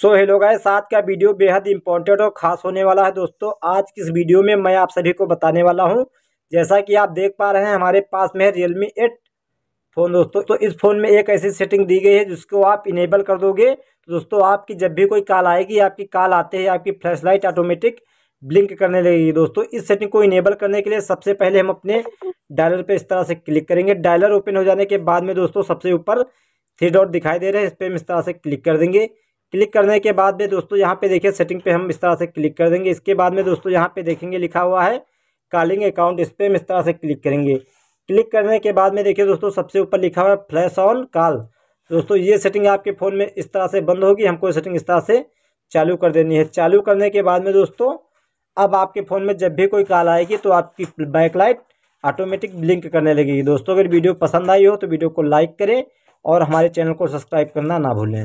so hello guys आज का video बेहद इंपॉर्टेंट और ख़ास होने वाला है दोस्तों आज की इस वीडियो में मैं आप सभी को बताने वाला हूँ जैसा कि आप देख पा रहे हैं हमारे पास में है रियलमी एट फ़ोन दोस्तों तो इस फ़ोन में एक ऐसी सेटिंग दी गई है जिसको आप इनेबल कर दोगे तो दोस्तों आपकी जब भी कोई कॉल आएगी आपकी कॉल आते ही आपकी फ्लैश लाइट ऑटोमेटिक ब्लिंक करने लगेगी दोस्तों इस सेटिंग को इनेबल करने के लिए सबसे पहले हम अपने डायलर पे इस तरह से क्लिक करेंगे डायलर ओपन हो जाने के बाद में दोस्तों सबसे ऊपर थ्री डॉट दिखाई दे रहे हैं इस पर हम इस तरह से क्लिक कर देंगे क्लिक करने के बाद में दोस्तों यहाँ पे देखिए सेटिंग पे हम इस तरह से क्लिक कर देंगे इसके बाद में दोस्तों यहाँ पे देखेंगे लिखा हुआ है कॉलिंग अकाउंट इस पर हम इस तरह से क्लिक करेंगे क्लिक करने के बाद में देखिए दोस्तों सबसे ऊपर लिखा हुआ है फ्लैश ऑन कॉल दोस्तों ये सेटिंग आपके फ़ोन में इस तरह से बंद होगी हमको सेटिंग इस तरह से चालू कर देनी है चालू करने के बाद में दोस्तों अब आपके फ़ोन में जब भी कोई कॉल आएगी तो आपकी बैकलाइट ऑटोमेटिक ब्लिंक करने लगेगी दोस्तों अगर वीडियो पसंद आई हो तो वीडियो को लाइक करें और हमारे चैनल को सब्सक्राइब करना ना भूलें